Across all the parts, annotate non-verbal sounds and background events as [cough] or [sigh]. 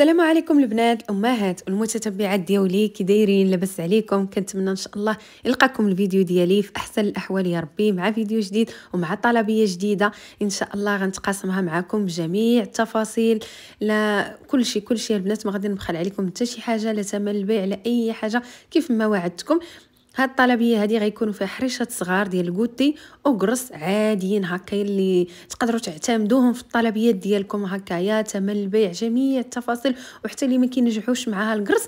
السلام عليكم البنات الامهات والمتتبعات ديالي كي دايرين لاباس عليكم كنتمنى ان شاء الله يلقاكم الفيديو ديالي في احسن الاحوال يا ربي مع فيديو جديد ومع طلبيه جديده ان شاء الله غنتقاسمها معكم بجميع التفاصيل لا كل شيء كل شيء البنات ما غادي نبخل عليكم حتى شي حاجه لا ثمن البيع لا اي حاجه كيف ما وعدتكم هاد الطلبيه هادي غيكونوا فيها حريشات صغار ديال الكوتي وقرص عاديين هكا اللي تقدروا تعتمدوهم في الطلبيات ديالكم هكايا تمن البيع جميع التفاصيل وحتى اللي ما كينجحوش معاها الكرص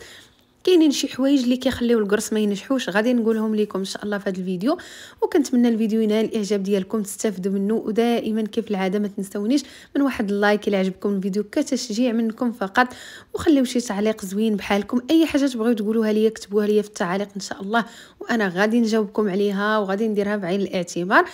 كاينين شي حوايج اللي كيخليو القرص ما ينجحوش غادي نقولهم لكم ان شاء الله في هذا الفيديو وكنتمنى الفيديو ينال الاعجاب ديالكم تستافدوا منه ودائما كيف العاده ما تنساونيش من واحد اللايك الا عجبكم الفيديو كتشجيع منكم فقط وخليو شي تعليق زوين بحالكم اي حاجه تبغيو تقولوها ليا كتبوها ليا في التعاليق ان شاء الله وانا غادي نجاوبكم عليها وغادي نديرها بعين الاعتبار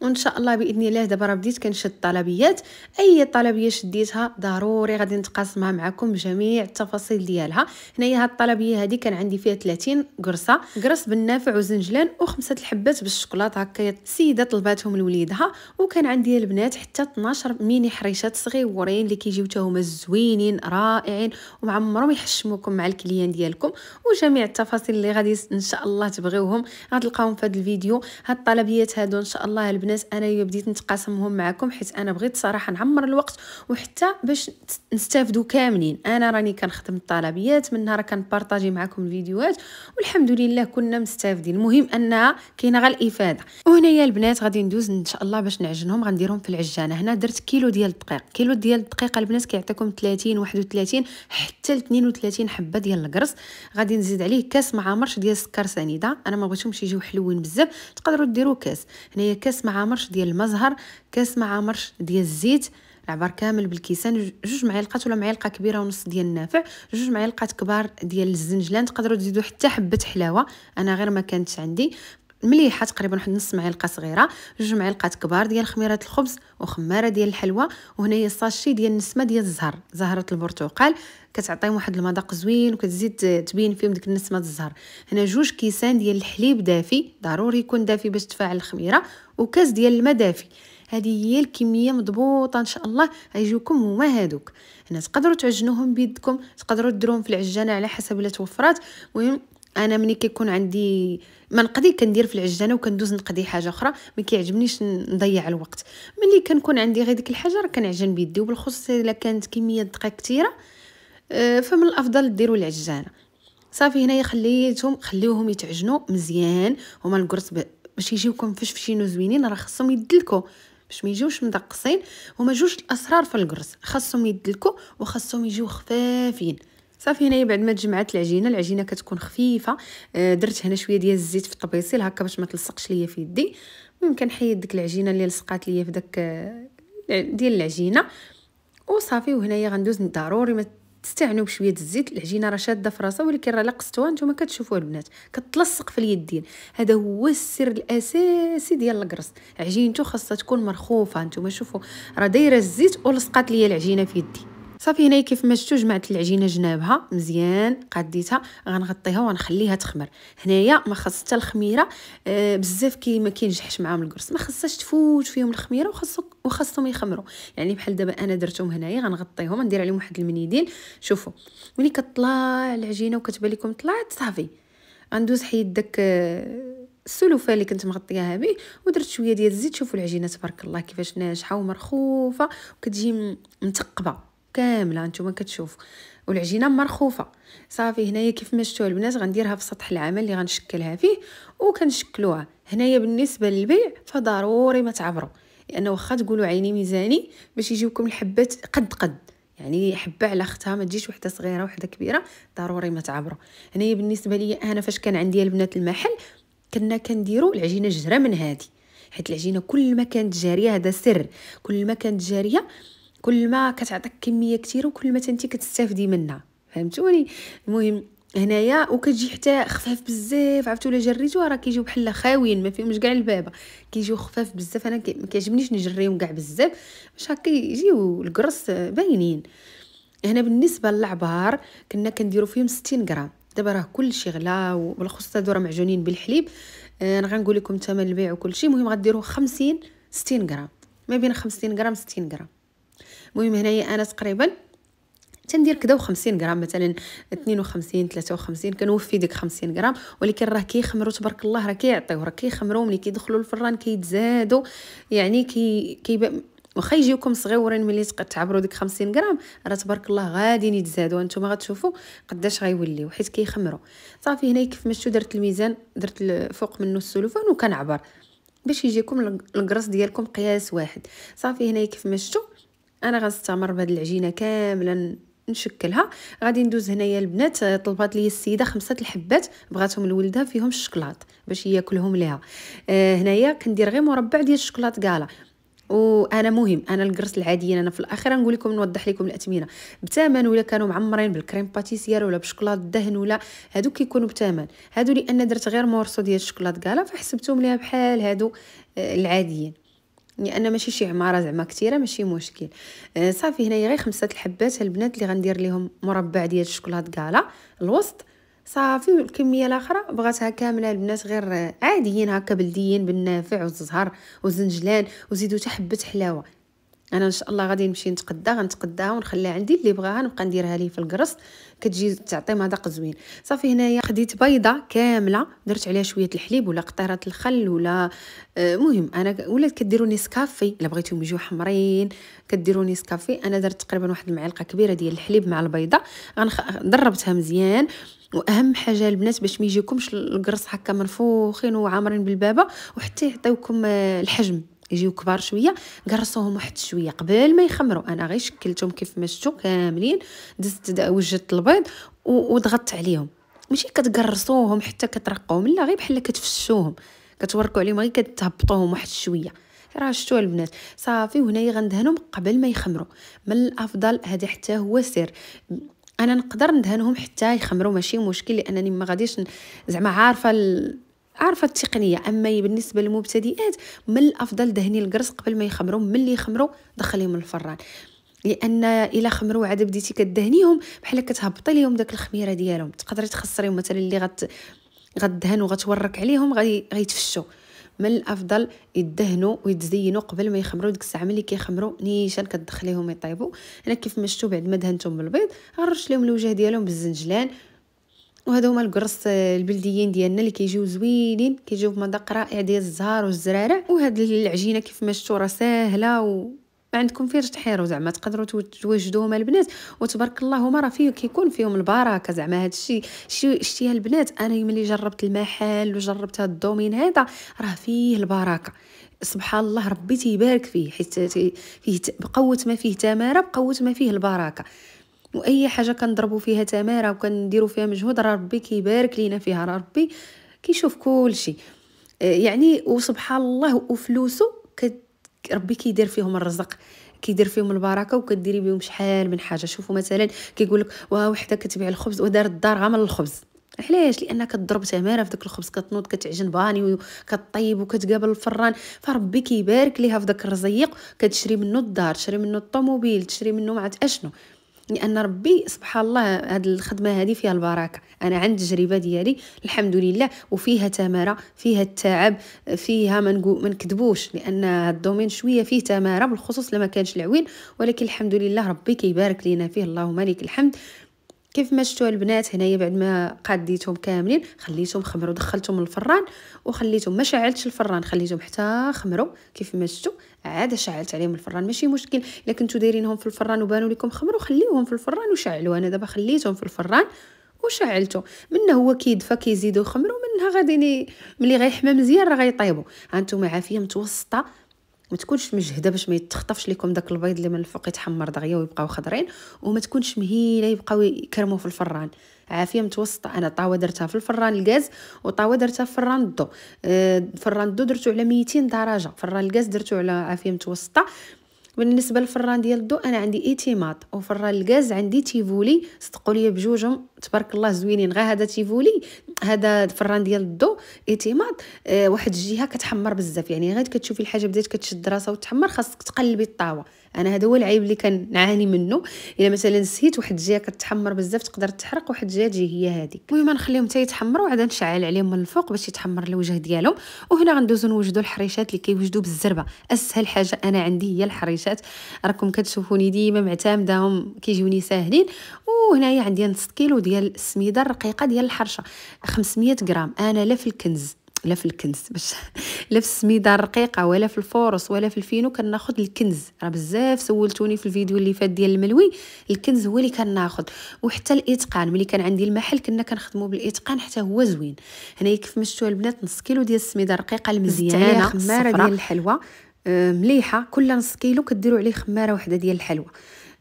وان شاء الله باذن الله دابا راه بديت كنشد الطلبيات اي طلبيه شديتها ضروري غادي نتقاسمها معكم جميع التفاصيل ديالها هنايا هاد الطلبيه هادي كان عندي فيها 30 قرصه قرص بالنافع وزنجلان وخمسه الحبات بالشوكولاط هكا السيده طلباتهم لوليدها وكان عندي البنات حتى 12 ميني حريشات صغيورين اللي كيجيو حتى هما زوينين رائعين ومعمرهم يحشموكم مع الكليان ديالكم وجميع التفاصيل اللي غادي ان شاء الله تبغيوهم غتلقاهم في هذا الفيديو هاد الطلبيات هادو ان شاء الله البنات البنات انا بديت نتقاسمهم معكم حيت انا بغيت صراحه نعمر الوقت وحتى باش نستافدوا كاملين انا راني كنخدم الطلبيات منها راه كنبارطاجي معكم الفيديوهات والحمد لله كنا مستافدين المهم انها كاينه غير الافاده وهنايا البنات غادي ندوز ان شاء الله باش نعجنهم غنديرهم في العجانه هنا درت كيلو ديال الدقيق كيلو ديال الدقيق البنات كيعطيكم 30 31 حتى 32 حبه ديال القرص غادي نزيد عليه كاس معمرش ديال السكر سنيده انا ما بغيتهمش يجيو حلوين بزاف تقدروا ديروا كاس هنايا كاس مع معامرش ديال المزهر كاس معامرش ديال الزيت العبار كامل بالكيسان جوج معالقات ولا معلقه كبيره ونص ديال النافع جوج معالقات كبار ديال الزنجلان تقدروا تزيدوا حتى حبه حلاوه انا غير ما كانت عندي مليحه تقريبا واحد نص معلقه صغيره جوج معلقات كبار ديال خميره الخبز وخماره ديال الحلوى وهنايا ساشي ديال النسمه ديال الزهر زهره البرتقال كتعطيهم واحد المذاق زوين وكتزيد تبين فيهم ديك النسمه الزهر هنا جوج كيسان ديال الحليب دافي ضروري يكون دافي باش تفاعل الخميره وكاس ديال الماء دافي هذه هي الكميه مضبوطه ان شاء الله غيجيوكم هما هادوك هنا تقدروا تعجنوهم بيدكم تقدروا ديروهم في العجانه على حسب الا توفرات المهم انا ملي كيكون عندي ما نقضي كندير في العجانه وكندوز نقضي حاجه اخرى ما كيعجبنيش نضيع الوقت ملي كنكون عندي غير ديك الحاجه راه كنعجن بيدي وبالخصوص الا كانت كميه دقه كثيره آه، فمن الافضل ديروا العجانه صافي هنايا خليتهم خليوهم يتعجنوا مزيان هما القرص باش يجيوكم فشفشين وزوينين راه خصهم يدلكو باش ما يجيوش مدقصين وما جوج الاسرار في القرص خاصهم يدلكو وخاصهم يجيو خفافين صافي هنايا بعد ما تجمعات العجينه العجينه كتكون خفيفه آه، درت هنا شويه ديال الزيت في الطبيصيل هكا باش ما تلصقش ليا في يدي ممكن حيد ديك العجينه اللي لصقات ليا في داك آه، ديال العجينه وصافي وهنايا غندوز ضروري ما تستعنوا بشويه الزيت العجينه راه شاده في راسها ولكن راه لقستوها نتوما كتشوفوها البنات كتلصق في اليدين هذا هو السر الاساسي ديال القرص عجينته خاصها تكون مرخوفه نتوما شوفوا راه دايره الزيت ولصقات ليا العجينه في يدي صافي هنايا كيف ما شفتوا جمعت العجينه جنابها مزيان قديتها غنغطيها وغنخليها تخمر هنايا ما خاص حتى الخميره آه بزاف كي ما كينجحش معاهم القرص ما خاصهاش تفوت فيهم الخميره وخاصو وخاصهم يخمروا يعني بحال دابا انا درتهم هنايا غنغطيهم ندير عليهم واحد المنيدين شوفوا ملي كطلع العجينه وكتبان لكم طلعت صافي غندوز حيد داك آه، السلوفه اللي كنت مغطياها به ودرت شويه ديال الزيت شوفوا العجينه تبارك الله كيفاش ناجحه ومرخوفه وكتجي متقبه كامله انتما كتشوف والعجينه مرخوفه صافي هنايا كيف ما شفتوا البنات غنديرها في سطح العمل اللي غنشكلها فيه وكنشكلوها هنايا بالنسبه للبيع فضروري ما تعبروا لان واخا تقولوا عيني ميزاني باش يجيوكم الحبات قد قد يعني حبه على اختها ما تجيش وحده صغيره وحده كبيره ضروري ما تعبروا هنايا بالنسبه ليا انا فاش كان عندي البنات المحل كنا كنديروا العجينه جره من هذه حيت العجينه كل ما كانت جاريه هذا سر كل ما كانت جاريه كل ما كتعطيك كميه كثيره وكل ما انت كتستافدي منها فهمتوني المهم هنايا وكتجي حتى خفاف بزاف عرفتوا الا جريتوها راه كيجيو بحال خاويين ما فيهمش كاع البابه كيجيو خفاف بزاف انا ما كيعجبنيش نجريهم كاع بزاف باش هكا يجيو الكرص باينين هنا بالنسبه للعبار كنا كنديرو فيهم 60 غرام دابا راه كلشي غلا وبالخصوص هادو راه معجونين بالحليب آه، انا غنقول لكم ثمن البيع وكلشي المهم غديروه 50 60 غرام ما بين 50 غرام 60 غرام المهم هنايا انا تقريبا تندير كدا خمسين غرام مثلا اثنين تلاتة ثلاثة خمسين كنوفي ديك خمسين غرام ولكن راه كيخمروا تبارك الله راه كيعطيو راه كيخمروا ملي كيدخلوا الفران كيتزادوا يعني كي كيبان واخا يجيوكم صغيورين ملي تعبروا ديك 50 غرام راه تبارك الله غادي يتزادوا هانتوما غتشوفوا قداش غيوليو حيت كيخمروا صافي هنا كيف شتو درت الميزان درت فوق منه السلوفان وكنعبر باش يجيكم القرص ديالكم قياس واحد صافي هنا كيف شتو انا غنستمر بهاد العجينه كامله نشكلها غادي ندوز هنايا البنات آه، طلبات لي السيده خمسه الحبات بغاتهم لولدها فيهم الشكلاط باش ياكلهم ليها آه هنايا كندير غير مربع ديال الشكلاط كالا وانا مهم انا الكرص العاديين انا في الاخر نقول لكم نوضح لكم الاثمنه بثمن ولا كانوا معمرين بالكريم باتيسير ولا بشكلاط الدهن ولا هادو كيكونوا بثمن هادو لان درت غير مورسو ديال الشكلاط كالا فحسبتهم ليها بحال هادو آه، العاديين لان يعني ماشي شي عماره زعما كثيره ماشي مشكل آه، صافي هنايا غير خمسه الحبات البنات اللي غندير لهم مربع ديال الشوكولات كالا الوسط صافي والكميه الاخرى بغاتها كامله البنات غير عاديين هكا بلديين بالنافع والزهر والزنجلان وزيدوا حتى حبه حلاوه انا ان شاء الله غادي نمشي نتقدى غنتقداها ونخليها عندي اللي بغاها نبقى نديرها ليه في القرص كتجي تعطي مذاق زوين صافي هنايا خديت بيضه كامله درت عليها شويه الحليب ولا قطيره الخل ولا المهم آه، انا ولات كديروا نسكافي الا بغيتهم يجيو حمرين كديروا نسكافي انا درت تقريبا واحد المعلقه كبيره ديال الحليب مع البيضه ضربتها مزيان واهم حاجه البنات باش ما يجيكمش القرص هكا منفوخين وعامرين بالبابه وحتى يعطيوكم آه، الحجم يجيو كبار شويه قرصوهم واحد شويه قبل ما يخمروا انا غير شكلتهم كيف ما شفتوا كاملين دزت وجدت البيض وضغطت عليهم ماشي كتقرصوهم حتى كترقوهم لا غير بحال كتفشوهم كتوركو عليهم غير كتهبطوهم واحد شويه راه شتو البنات صافي وهنايا غندهنهم قبل ما يخمروا من الافضل هذا حتى هو سر انا نقدر ندهنهم حتى يخمروا ماشي مشكل لانني ما غاديش زعما عارفه ال... عارفه التقنيه اما بالنسبه للمبتدئات من الافضل دهني القرص قبل ما يخمروا ملي يخمروا دخليهم الفران لان الا خمروا عاد بديتي كدهنيهم بحال كتهبطي ليهم داك الخميره ديالهم تقدري تخسريهم مثلا اللي غت غدهن وغتورك عليهم غي... غيتفشوا من الافضل يدهنوا ويتزينوا قبل ما يخمروا ديك الساعه ملي كيخمروا نيشان كتدخليهم يطيبوا انا كيف ما شفتوا بعد ما دهنتهم بالبيض غنرش لهم الوجه ديالهم بالزنجلان وهذا هما القرص آه، البلديين ديالنا اللي كيجيو زوينين كيجيو بمذاق رائع ديال الزهر والزرارع وهاد العجينه كيف ما شفتوا راه ساهله و ما عندكم فيهش تحيروا زعما تقدروا توجدوهم البنات وتبارك الله هما راه فيه كيكون فيهم البركه زعما هاد الشيء شتي البنات انا ملي جربت المحل وجربت هاد الدومين هذا راه فيه البركه سبحان الله ربي تيبارك فيه حيت فيه بقوه ما فيه تماره بقوه ما فيه البركه واي حاجه كنضربوا فيها تماره وكنديروا فيها مجهود راه ربي كيبارك لينا فيها راه ربي كيشوف كل شيء آه، يعني وسبحان الله وفلوسه ربي كيدير فيهم الرزق كيدير فيهم البركه وكديري بهم شحال من حاجه شوفوا مثلا كيقول لك واه وحده كتبيع الخبز ودارت الدار غير من الخبز علاش لانك كضرب تماره في داك الخبز كتنوض كتعجن باني وكطيب وكتقابل الفران فربي كيبارك ليها في داك الرزيق كتشري منه الدار تشري منه الطوموبيل تشري منه مع اشنو لان ربي سبحان الله هاد الخدمه هذه فيها البركه انا عندي تجربه ديالي الحمد لله وفيها تماره فيها التعب فيها ما نكذبوش لان هاد الدومين شويه فيه تماره بالخصوص لما كانش العوين ولكن الحمد لله ربي كيبارك لينا فيه اللهم لك الحمد كيف ما شفتوا البنات هنايا بعد ما قاديتهم كاملين خليتهم خمروا دخلتهم الفران وخليتهم ما شعلتش الفران خليتهم حتى خمروا كيف ما شفتوا عاد شعلت عليهم الفران ماشي مشكل الا كنتو دايرينهم في الفران وبانوا لكم خمروا خليوهم في الفران وشعلوا انا دابا خليتهم في الفران وشعلته منه هو كيدفى كيزيدو خمرو منها غادي ملي غيحمى مزيان راه غيطيبو هانتوما عافيه متوسطه ما تكونش مجهده باش ما يتخطفش لكم داك البيض اللي من الفوق يتحمر دغيا ويبقاو خضرين وما تكونش مهيله يبقاو يكرموا في الفران عافيه متوسطه انا طاوه درتها في الفران الغاز وطاوه درتها في فران الضو آه، فران الضو درتو على 200 درجه فران الغاز درتو على عافيه متوسطه بالنسبه للفران ديال الضوء انا عندي ايتيماط وفران الغاز عندي تيفولي صدقوا لي بجوجهم تبارك الله زوينين غا هذا تيفولي هذا الفران ديال الضوء ايتيمات آه واحد الجهه كتحمر بزاف يعني غير كتشوفي الحاجه بدات كتشد راسها وتحمر خاصك تقلبي الطاوه انا هذا هو العيب اللي كنعاني منه الا مثلا نسيت واحد الجهه كتحمر بزاف تقدر تحرق واحد الجهه تجي هي هذيك المهم نخليهم حتى يتحمروا وعاد نشعل عليهم من الفوق باش يتحمر الوجه ديالهم وهنا غندوزو نوجدو الحريشات اللي كيوجدو بالزربه اسهل حاجه انا عندي هي الحريشات الشات راكم كتشوفوني ديما معتمدهم كيجوني ساهلين وهنايا عندي نص كيلو ديال السميده الرقيقه ديال الحرشه 500 غرام انا لا في الكنز لا في الكنز [laughs] باش لا في السميده الرقيقه ولا في الفورس ولا في الفينو كناخذ الكنز راه بزاف سولتوني في الفيديو اللي فات ديال الملوي الكنز هو اللي كناخذ وحتى الاتقان ملي كان عندي المحل كنا كنخدموا بالاتقان حتى هو زوين هنايا كيف ما البنات نص كيلو ديال السميده الرقيقه المزيانه خماره ديال الحلوه آه، مليحه كل نص كيلو كديروا عليه خماره واحده ديال الحلوى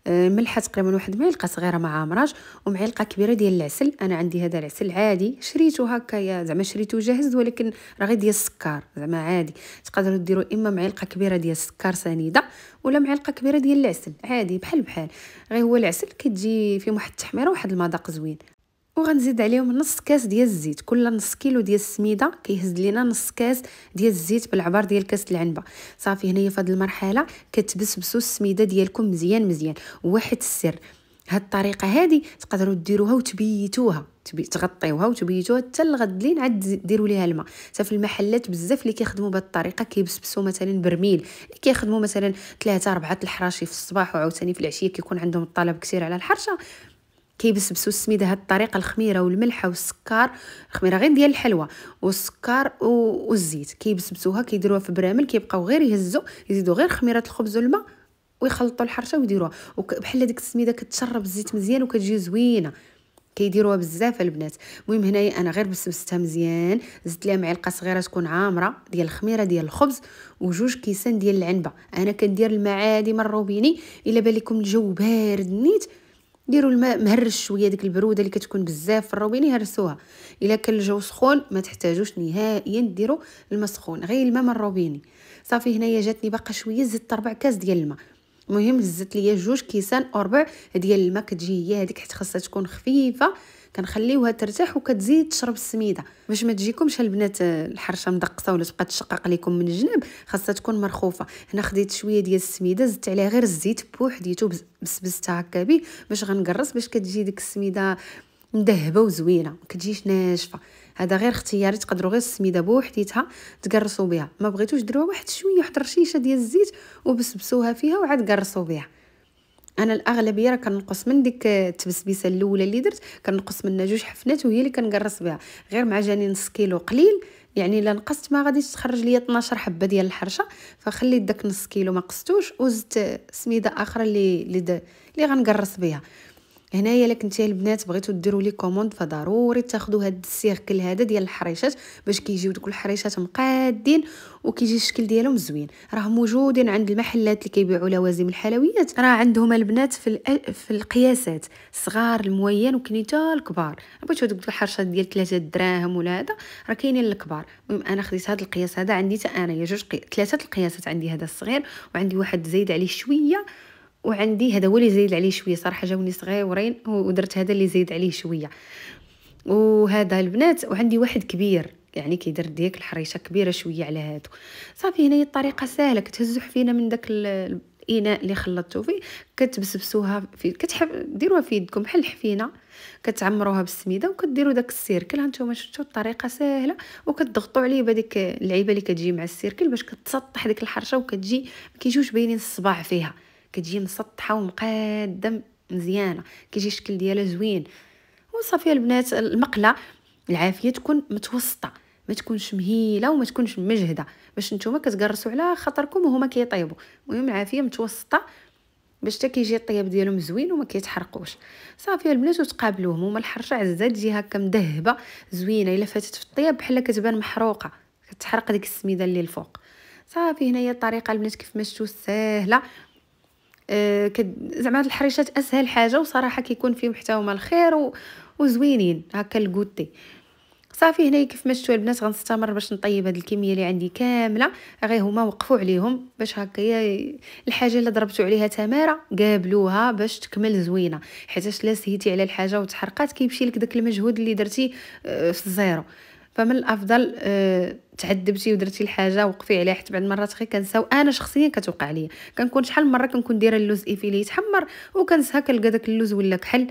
آه، ملحه تقريبا واحد معلقه صغيره مع عمراج ومعلقه كبيره ديال العسل انا عندي هذا العسل عادي شريته هكايا زعما شريته جاهز ولكن راه غير ديال السكر زعما عادي تقدروا ديروا اما معلقه كبيره ديال السكر سنيده ولا معلقه كبيره ديال العسل عادي بحال بحال غير هو العسل كتجي فيه واحد التحميره واحد المذاق زوين وغنزيد عليهم نص كاس ديال الزيت كل نص كيلو ديال السميده كيهز لينا نص كاس ديال الزيت بالعبار ديال كاس العنبه صافي هنايا في هذه المرحله كتبسبسوا السميده ديالكم مزيان مزيان واحد السر هاد الطريقه هادي تقدروا ديروها وتبيتوها تغطيوها وتبيتوها حتى الغد لين عاد ديروا ليها الماء حتى في المحلات بزاف اللي كيخدموا بهاد الطريقه كيبسبسوا مثلا برميل اللي كيخدموا مثلا ثلاثة أربعة الحراشي في الصباح وعاوتاني في العشيه كيكون عندهم الطلب كثير على الحرشه كيبسبسوا السميده هاد الطريقه الخميره والملحه والسكر الخميره غير ديال الحلوه والسكر والزيت كيبسبسوها كيديروها في برامل كيبقاو غير يهزوا يزيدوا غير خميره الخبز والماء ويخلطوا الحرشه ويديروها بحال ديك السميده كتشرب الزيت مزيان وكتجي زوينه كيديروها بزاف البنات المهم هنايا انا غير بسبستها مزيان زدت ليها معلقه صغيره تكون عامره ديال الخميره ديال الخبز وجوج كيسان ديال العنبه انا كندير المعادي من الروبيني الا بالكم الجو بارد نيت ديروا الماء مهرش شويه ديك البروده اللي كتكون بزاف في الروبين يهرسوها الا كان الجو سخون ما تحتاجوش نهائيا ديروا الماء سخون غير الماء من الروبين صافي هنايا جاتني باقا شويه زدت ربع كاس ديال الماء المهم زدت ليا جوج كيسان وربع ديال الماء كتجي هي هذيك حيت خاصها تكون خفيفه كنخليوها ترتاح وكتزيد تشرب السميده باش ما تجيكمش البنات آه، الحرشه مدقصه ولا تبقى تشقق لكم من الجناب خاصها تكون مرخوفه هنا خديت شويه ديال السميده زدت عليها غير الزيت بوحديتو بسبستها هكا به باش غنقرص باش كتجي ديك السميده مذهبه وزوينه ما كتجيش ناشفه هذا غير اختياري تقدروا غير السميده بوحديتها تقرصوا بها ما بغيتوش ديروها واحد شويه واحد رشيشه ديال الزيت وبسبسوها فيها وعاد قرصوا بها انا الاغلبيه راه كنقص من ديك التبسبيسه الاولى اللي درت كنقص منها جوج حفنات وهي اللي كنقرص بها غير مع جاني نص كيلو قليل يعني الا نقصت ما غاديش تخرج ليا 12 حبه ديال الحرشه فخليت داك نص كيلو ما قصتوش وزدت سميده اخرى اللي اللي, اللي غنقرص بها هنايا الا كنتي البنات بغيتو ديروا لي كوموند فضروري تاخذوا هاد السيركل هذا ديال الحريشات باش كيجيو دوك الحريشات مقادين وكيجي الشكل ديالهم زوين راه موجودين عند المحلات اللي كيبيعوا لوازم الحلويات راه عندهم البنات في في القياسات صغار الموين وكاين حتى الكبار بغيتو دوك الحرشات ديال 3 دراهم ولا هذا راه كاينين الكبار المهم انا خديت هذا القياس هذا عندي حتى انايا جوج ثلاثه القياسات عندي هذا الصغير وعندي واحد زايد عليه شويه وعندي هذا هو اللي زايد عليه شويه صراحه جاوني صغيورين ودرت هذا اللي زايد عليه شويه وهذا البنات وعندي واحد كبير يعني كيدير ديك الحريشه كبيره شويه على هادو صافي هنايا الطريقه سهله كتهزو حفينه من داك الاناء اللي خلطتو فيه كتبسبسوها في كتحب ديروها في يدكم بحال الحفينه كتعمروها بالسميده وكديروا داك السيركل هانتوما شفتوا الطريقه سهله وكتضغطوا عليه بهذيك اللعيبه اللي كتجي مع السيركل باش كتسطح ديك الحرشه وكتجي ما كيجيوش باينين الصباع فيها كتجي مسطحه ومقاده مزيانه كيجي الشكل ديالها زوين وصافي البنات المقله العافيه تكون متوسطه ما تكونش مهيله وما تكونش مجهده باش نتوما كتقرصوا على خاطركم وهما كيطيبوا المهم العافيه متوسطه باش حتى كيجي الطياب ديالهم زوين وما كيتحرقوش صافي البنات وتقابلوهم هما الحرشه عزه تجي هكا مذهبه زوينه الا فاتت في الطياب بحال كتبان محروقه كتحرق ديك السميده اللي الفوق صافي هنايا الطريقه البنات كيف ما شفتوا ساهله أه زعما الحريشات اسهل حاجه وصراحه كيكون فيهم حتى هما الخير و... وزوينين هكا الكوتي صافي هنايا كيف ما شفتوا البنات غنستمر باش نطيب هاد الكميه اللي عندي كامله غير هما وقفوا عليهم باش هكا الحاجه اللي ضربتو عليها تماره قابلوها باش تكمل زوينه حيتاش لا سهيتي على الحاجه وتحرقات كيمشي لك داك المجهود اللي درتي آه، في الزيرو فمن الافضل أه تعذبتي ودرتي الحاجه وقفي عليها حيت بعض المرات غير كنساو انا شخصيا كتوقع ليا كنكون شحال من مره كنكون دايره اللوز ايفيلي يتحمر وكنسها كنلقى داك اللوز ولا كحل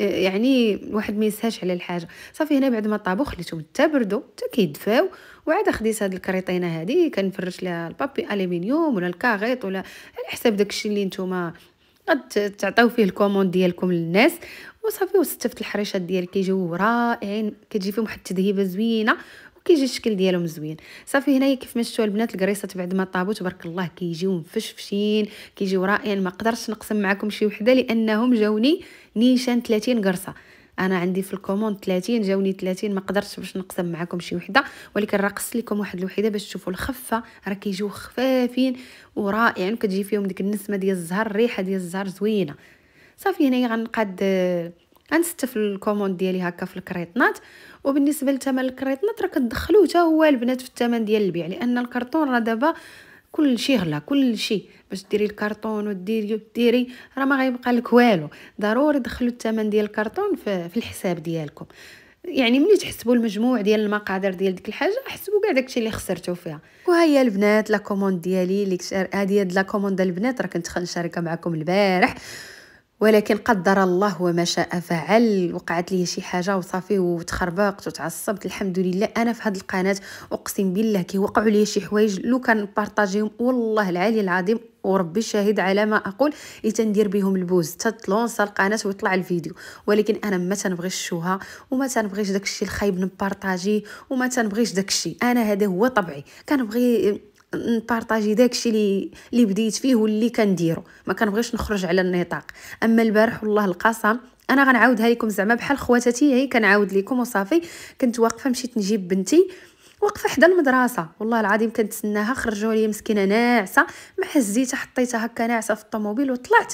آه، يعني الواحد ما ينساش على الحاجه صافي هنا بعد ما طابو خليتهم حتى بردو حتى كيدفاو وعاد خديت هاد الكريطينه هادي كنفرش ليها البابي الومنيوم ولا الكاغيط ولا على حساب داكشي اللي نتوما قد تعطيو فيه الكوموند ديالكم للناس وصافي وستفت الحريشات ديالك كيجيو رائعين كتجي فيهم واحد التذهيبه زوينه كيجي الشكل ديالهم زوين صافي هنايا كيف ما شفتوا البنات الكريصات بعد ما طابو تبارك الله كيجيو مفشفشين كيجيو رائعين ما قدرتش نقسم معكم شي وحده لانهم جاوني نيشان 30 قرصه انا عندي في الكوموند 30 جاوني 30 ما قدرتش باش نقسم معكم شي وحده ولكن رقص لكم واحد الوحده باش تشوفوا الخفه راه كيجيو خفافين ورائعين يعني كتجي فيهم ديك النسمه ديال الزهر الريحه ديال الزهر زوينه صافي هنايا غنقاد في الكوموند ديالي هكا في الكريطنات وبالنسبه لثمن الكريطنات راه كتدخلوه حتى هو البنات في الثمن ديال البيع لان الكرتون راه دابا كل شيء غلا كل شيء باش ديري الكرتون وديري ديري راه ما غيبقى لك والو ضروري دخلوا الثمن ديال الكرتون في, في الحساب ديالكم يعني ملي تحسبوا المجموع ديال المقادير ديال ديك الحاجه حسبوا كاع داكشي اللي خسرتو فيها وها هي البنات لا كوموند ديالي اللي هذه لا كوموند البنات راه كنت نشاركها معكم البارح ولكن قدر الله وما شاء فعل وقعت لي شي حاجه وصافي وتخربقت وتعصبت الحمد لله انا في هذه القناه اقسم بالله كي وقعوا لي شي حوايج لو كان بارطاجيهم والله العلي العظيم وربي شاهد على ما اقول تندير بهم البوز تتلونسا القناه ويطلع الفيديو ولكن انا ما تنبغيش الشوهه وما تنبغيش داكشي الخايب نبارطاجيه وما تنبغيش داكشي انا هذا هو طبعي كنبغي نبارطاجي داكشي اللي اللي بديت فيه واللي كنديرو ما كنبغيش نخرج على النطاق اما البارح والله القسم انا غنعاودها لكم زعما بحال خواتاتي هي كنعاود لكم وصافي كنت واقفه مشيت نجيب بنتي واقفه حدا المدرسه والله العظيم كنتسناها خرجوا لي مسكينه ناعسه ما حزيتها حطيتها هكا ناعسه في الطوموبيل وطلعت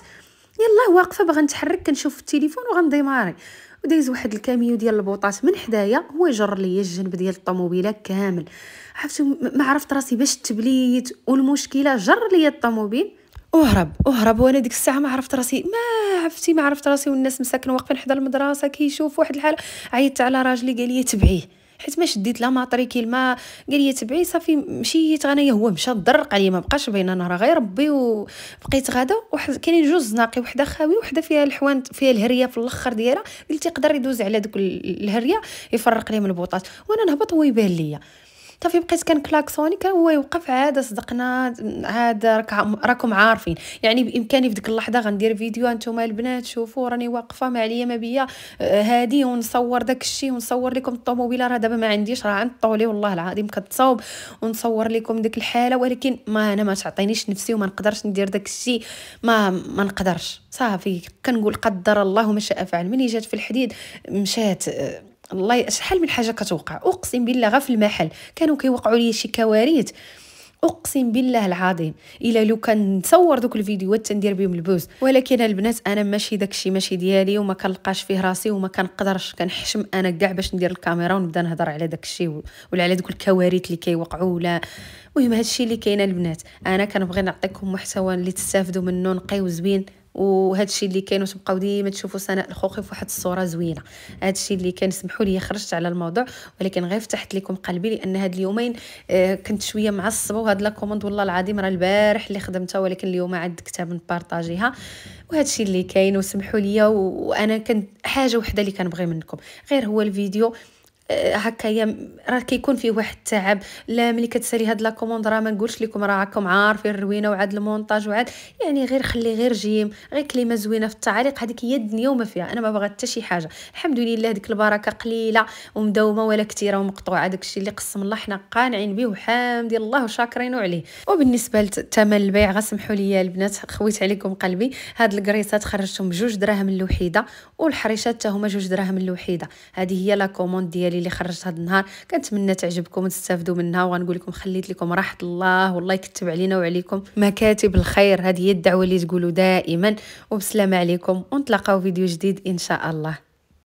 يلا واقفه باغا نتحرك كنشوف في التليفون وغنديماري ودايز واحد الكاميو ديال البوطات من حدايا هو يجر ليا الجنب ديال الطوموبيله كامل عرفت ما عرفت راسي باش تبليت والمشكله جر ليا الطوموبيل اهرب اهرب وانا ديك الساعه ما عرفت راسي ما عرفتي ما عرفت راسي والناس مساكن واقفين حدا المدرسه كيشوف واحد الحاله عيطت على راجلي قال لي تبعيه حيت ما شديت لا ماطريكي ما قال لي تبعي صافي مشيت غنيا هو مشى ضرق عليا ما بقاش بين انا راه غير ربي وبقيت غاده واحد كاينين جوج زناقي وحده خاوي وحده فيها الحوان فيها الهريه في الاخر ديالها قلت يقدر يدوز على دوك الهريه يفرق لي من البوطات وانا نهبط هو يبان ليا حتى بقيت كنكلاكسوني كان هو يوقف عاد صدقنا عاد راكم عارفين يعني بامكاني في ديك اللحظه غندير فيديو انتم البنات شوفوا راني واقفه ما عليا ما بيا آه، هادي ونصور داك الشيء ونصور لكم الطوموبيله راه دابا ما عنديش راه عند طولي والله العظيم كتصاوب ونصور لكم ديك الحاله ولكن ما انا ما تعطينيش نفسي وما نقدرش ندير داك الشيء ما ما نقدرش صافي كنقول قدر الله ما شاء فعل مني جات في الحديد مشات آه، الله شحال من حاجه كتوقع اقسم بالله غير في المحل كانوا كيوقعوا لي شي كوارث اقسم بالله العظيم الا لو كان نصور دوك الفيديوهات تندير بهم البوز ولكن البنات انا ماشي داكشي ماشي ديالي وما كنلقاش فيه راسي وما كنقدرش كنحشم انا كاع باش ندير الكاميرا ونبدا نهضر على داكشي ولا على دوك الكوارث اللي كيوقعوا ولا المهم هادشي اللي كاين البنات انا كنبغي نعطيكم محتوى اللي تستافدوا منه نقي وزوين وهذا الشيء اللي كان وتبقاو ديما تشوفوا سناء الخوخي في واحد الصوره زوينه هذا الشيء اللي كان سمحوا لي خرجت على الموضوع ولكن غير فتحت لكم قلبي لان هاد اليومين آه كنت شويه معصبه وهاد لا كوموند والله العظيم راه البارح اللي خدمتها ولكن اليوم عاد كتاب نبارطاجيها وهذا الشيء اللي كاين وسمحوا لي وانا كنت حاجه وحده اللي كنبغي منكم غير هو الفيديو هكايا راه كيكون فيه واحد التعب لا ملي كتسالي هاد لا كوموند راه ما نقولش لكم راه راكم عارفين الروينه وعاد المونتاج وعاد يعني غير خلي غير جيم غير كلمه زوينه في التعليق هذيك هي الدنيا وما فيها انا ما بغات حتى شي حاجه الحمد لله ديك البركه قليله ومدومه ولا كثيره ومقطوعه داك الشيء اللي قسم الله حنا قانعين به وحامد الله وشاكرينو عليه وبالنسبه لثمن البيع غسمحوا لي البنات خويت عليكم قلبي هاد الكريسات خرجتهم بجوج دراهم الوحيده والحريشات حتى هما جوج دراهم الوحيده هذه هي لا كوموند ديالي اللي خرجت هذا النهار كنتمنى تعجبكم وتستافدوا منها وغنقول لكم خليت لكم راحه الله والله يكتب علينا وعليكم مكاتب الخير هذه هي الدعوه اللي تقولوا دائما وبسلامه عليكم ونتلاقاو فيديو جديد ان شاء الله